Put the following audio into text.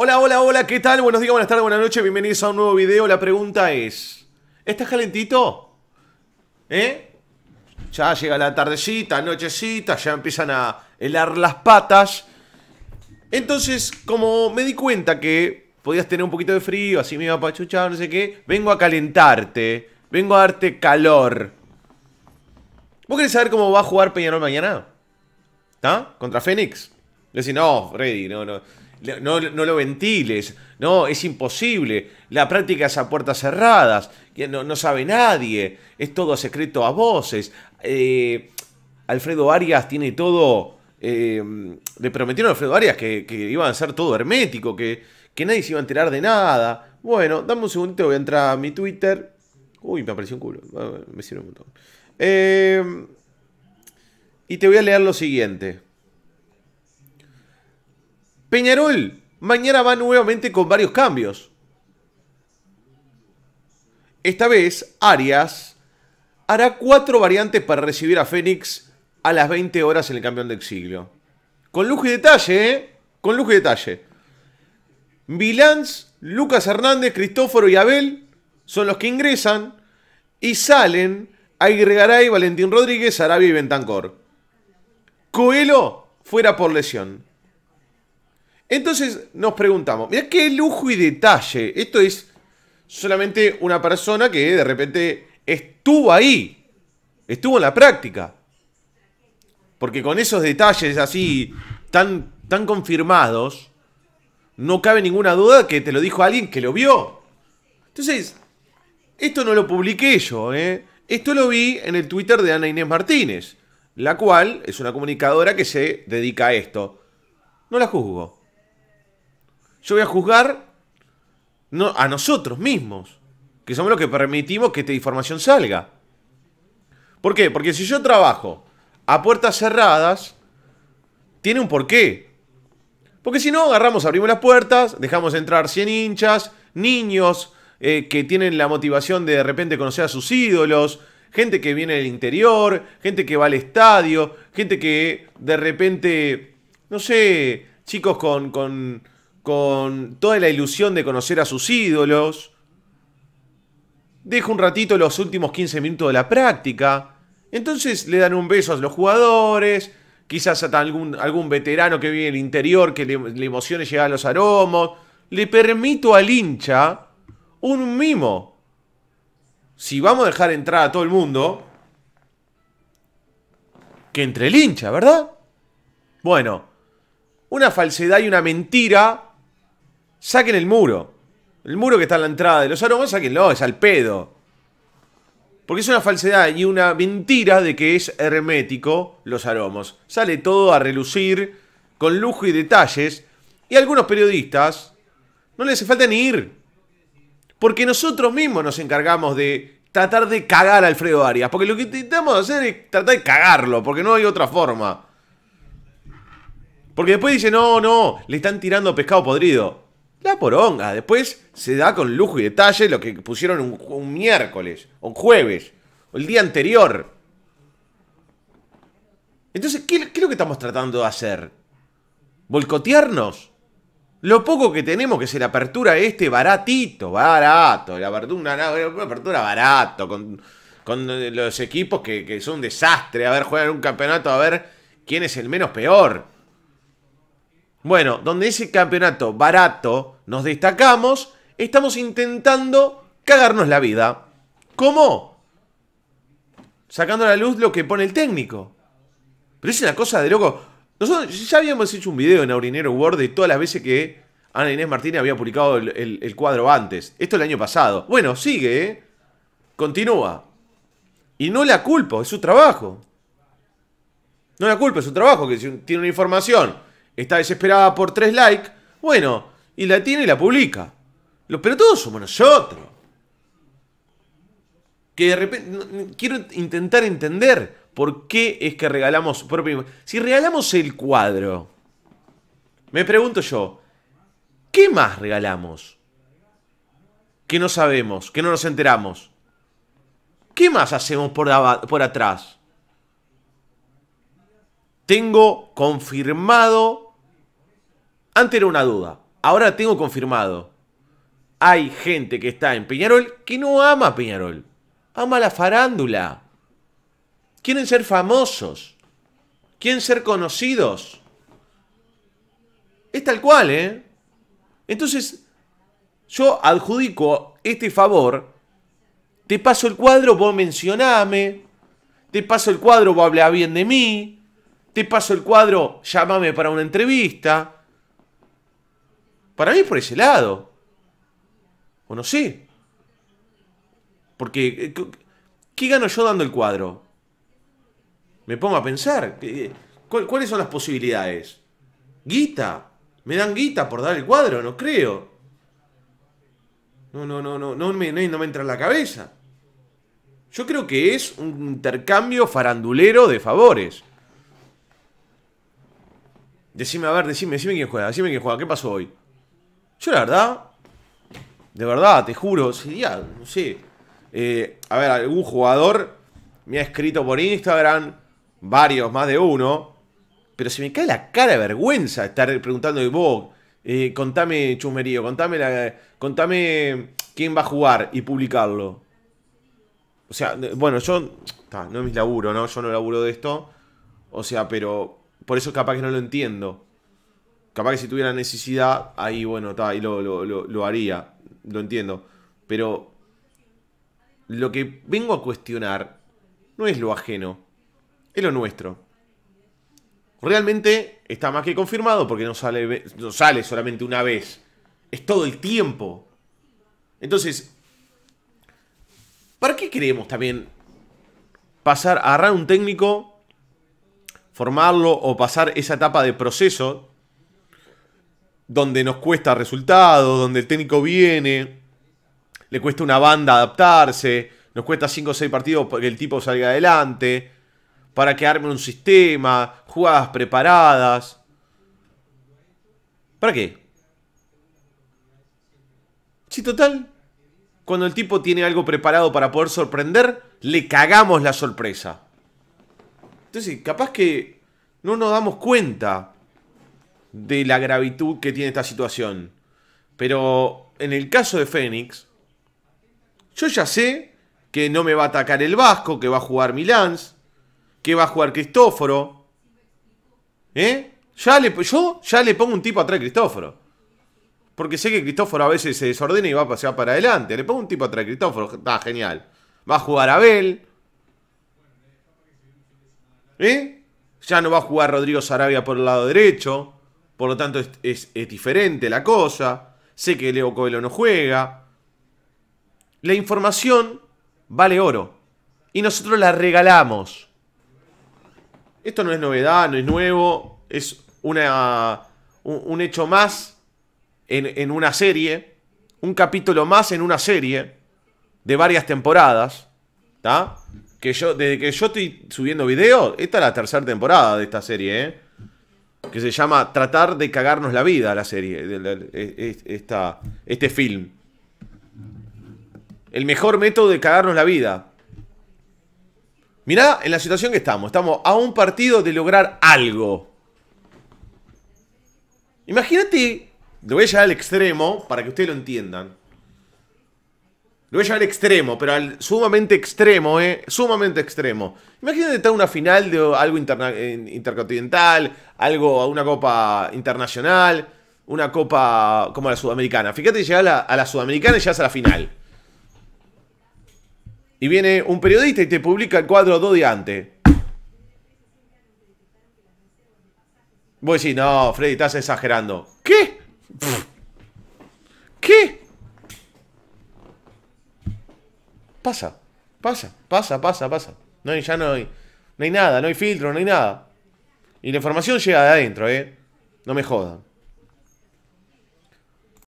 Hola, hola, hola, ¿qué tal? Buenos días, buenas tardes, buenas noches, bienvenidos a un nuevo video. La pregunta es, ¿estás calentito? ¿Eh? Ya llega la tardecita, nochecita, ya empiezan a helar las patas. Entonces, como me di cuenta que podías tener un poquito de frío, así me iba a no sé qué, vengo a calentarte, vengo a darte calor. ¿Vos querés saber cómo va a jugar Peñarol mañana? ¿Está? ¿Contra Fénix? Decís, no, ready no, no no, lo ventiles, no, es imposible, la práctica es a puertas cerradas, no, no sabe nadie, es todo secreto a voces. Eh, Alfredo Arias tiene todo, eh, le prometieron a Alfredo Arias que, iba a ser todo hermético, que, nadie se iba a enterar de nada. Bueno, dame un segundito, voy a entrar a mi Twitter. Uy, me apareció un culo, ah, me sirve un montón. Eh, y te voy a leer lo siguiente. Peñarol mañana va nuevamente con varios cambios. Esta vez, Arias hará cuatro variantes para recibir a Fénix a las 20 horas en el campeón de Exilio. Con lujo y detalle, ¿eh? Con lujo y detalle. Vilans, Lucas Hernández, Cristóforo y Abel son los que ingresan y salen y Valentín Rodríguez, Arabia y Bentancor. Coelho fuera por lesión. Entonces nos preguntamos, mira qué lujo y detalle. Esto es solamente una persona que de repente estuvo ahí, estuvo en la práctica. Porque con esos detalles así tan, tan confirmados, no cabe ninguna duda que te lo dijo alguien que lo vio. Entonces, esto no lo publiqué yo, ¿eh? Esto lo vi en el Twitter de Ana Inés Martínez, la cual es una comunicadora que se dedica a esto. No la juzgo. Yo voy a juzgar a nosotros mismos, que somos los que permitimos que esta información salga. ¿Por qué? Porque si yo trabajo a puertas cerradas, tiene un porqué. Porque si no, agarramos, abrimos las puertas, dejamos entrar 100 hinchas, niños eh, que tienen la motivación de de repente conocer a sus ídolos, gente que viene del interior, gente que va al estadio, gente que de repente, no sé, chicos con con toda la ilusión de conocer a sus ídolos. Deja un ratito los últimos 15 minutos de la práctica. Entonces le dan un beso a los jugadores, quizás a algún, algún veterano que vive en el interior que le, le emocione llegar a los aromos. Le permito al hincha un mimo. Si vamos a dejar entrar a todo el mundo, que entre el hincha, ¿verdad? Bueno, una falsedad y una mentira Saquen el muro. El muro que está en la entrada de los aromas, sáquenlo, es al pedo. Porque es una falsedad y una mentira de que es hermético los aromos. Sale todo a relucir con lujo y detalles. Y a algunos periodistas no les hace falta ni ir. Porque nosotros mismos nos encargamos de tratar de cagar a Alfredo Arias. Porque lo que intentamos hacer es tratar de cagarlo, porque no hay otra forma. Porque después dice, no, no, le están tirando pescado podrido. La poronga. Después se da con lujo y detalle lo que pusieron un, miércoles, o un jueves, o el día anterior. Entonces, ¿qué, es lo que estamos tratando de hacer? ¿Bolcotearnos? Lo poco que tenemos que es la apertura este baratito, barato, la apertura, una apertura barato, con, con los equipos que, que, son un desastre, a ver, juegan un campeonato, a ver quién es el menos peor. Bueno, donde ese campeonato barato, nos destacamos, estamos intentando cagarnos la vida. ¿Cómo? Sacando a la luz lo que pone el técnico. Pero es una cosa de loco. Nosotros ya habíamos hecho un video en Aurinero Word de todas las veces que Ana Inés Martínez había publicado el, el cuadro antes. Esto el año pasado. Bueno, sigue, ¿eh? Continúa. Y no la culpo, es su trabajo. No la culpo, es su trabajo, que tiene una información está desesperada por tres likes, bueno, y la tiene y la publica. Pero todos somos nosotros. Que de repente. Quiero intentar entender por qué es que regalamos. si regalamos el cuadro, me pregunto yo, ¿qué más regalamos? Que no sabemos, que no nos enteramos. ¿Qué más hacemos por atrás? Tengo confirmado antes era una duda, ahora tengo confirmado. Hay gente que está en Peñarol que no ama Peñarol. Ama la farándula. Quieren ser famosos. Quieren ser conocidos. Es tal cual, ¿eh? Entonces, yo adjudico este favor. Te paso el cuadro, vos mencioname. Te paso el cuadro, vos hablá bien de mí. Te paso el cuadro, llámame para una entrevista. Para mí es por ese lado. O no sé. Porque, eh, ¿qué gano yo dando el cuadro? Me pongo a pensar. Eh, ¿Cuáles son las posibilidades? ¿Guita? ¿Me dan guita por dar el cuadro? No creo. No, no, no, no, no me, no me entra en la cabeza. Yo creo que es un intercambio farandulero de favores. Decime, a ver, decime, decime quién juega, decime quién juega, ¿qué pasó hoy? Yo la verdad, de verdad, te juro, sí no sé. Eh, a ver, algún jugador me ha escrito por Instagram, varios, más de uno. Pero se me cae la cara de vergüenza estar preguntando y vos. Eh, contame, chumerío, contame, contame quién va a jugar y publicarlo. O sea, bueno, yo. no es mi laburo, ¿no? Yo no laburo de esto. O sea, pero. Por eso capaz que no lo entiendo. Capaz que si tuviera necesidad, ahí bueno, está, ahí lo, lo, haría. Lo entiendo. Pero lo que vengo a cuestionar no es lo ajeno, es lo nuestro. Realmente está más que confirmado porque no sale, no sale solamente una vez. Es todo el tiempo. Entonces, ¿para qué queremos también pasar, a agarrar un técnico, formarlo o pasar esa etapa de proceso donde nos cuesta resultados, donde el técnico viene, le cuesta una banda adaptarse, nos cuesta 5 o 6 partidos que el tipo salga adelante, para que arme un sistema, jugadas preparadas. ¿Para qué? Si total. Cuando el tipo tiene algo preparado para poder sorprender, le cagamos la sorpresa. Entonces, capaz que no nos damos cuenta de la gravitud que tiene esta situación. Pero en el caso de Fénix, yo ya sé que no me va a atacar el Vasco, que va a jugar Milans, que va a jugar Cristóforo. ¿Eh? Ya le, yo ya le pongo un tipo atrás de Cristóforo. Porque sé que Cristóforo a veces se desordena y va a pasear para adelante. Le pongo un tipo atrás de Cristóforo. Está genial. Va a jugar Abel. ¿Eh? Ya no va a jugar Rodrigo Sarabia por el lado derecho. Por lo tanto, es, diferente la cosa. Sé que Leo Coelho no juega. La información vale oro. Y nosotros la regalamos. Esto no es novedad, no es nuevo. Es una, un, hecho más en, en una serie. Un capítulo más en una serie. De varias temporadas. ¿Está? Que yo, desde que yo estoy subiendo videos, esta es la tercera temporada de esta serie, ¿eh? que se llama Tratar de cagarnos la vida, la serie, e, e, este film. El mejor método de cagarnos la vida. Mirá en la situación que estamos. Estamos a un partido de lograr algo. Imagínate, lo voy a llevar al extremo para que ustedes lo entiendan. Lo voy a llevar al extremo, pero al sumamente extremo, ¿eh? Sumamente extremo. Imagínate estar en una final de algo intercontinental, algo, a una copa internacional, una copa como la sudamericana. Fíjate, llegas a la, sudamericana y llegas a la final. Y viene un periodista y te publica el cuadro dos de antes. Vos decís, no, Freddy, estás exagerando. ¿Qué? Pasa, pasa, pasa, pasa, pasa. No hay, ya no hay, no hay nada, no hay filtro, no hay nada. Y la información llega de adentro, ¿eh? No me jodan.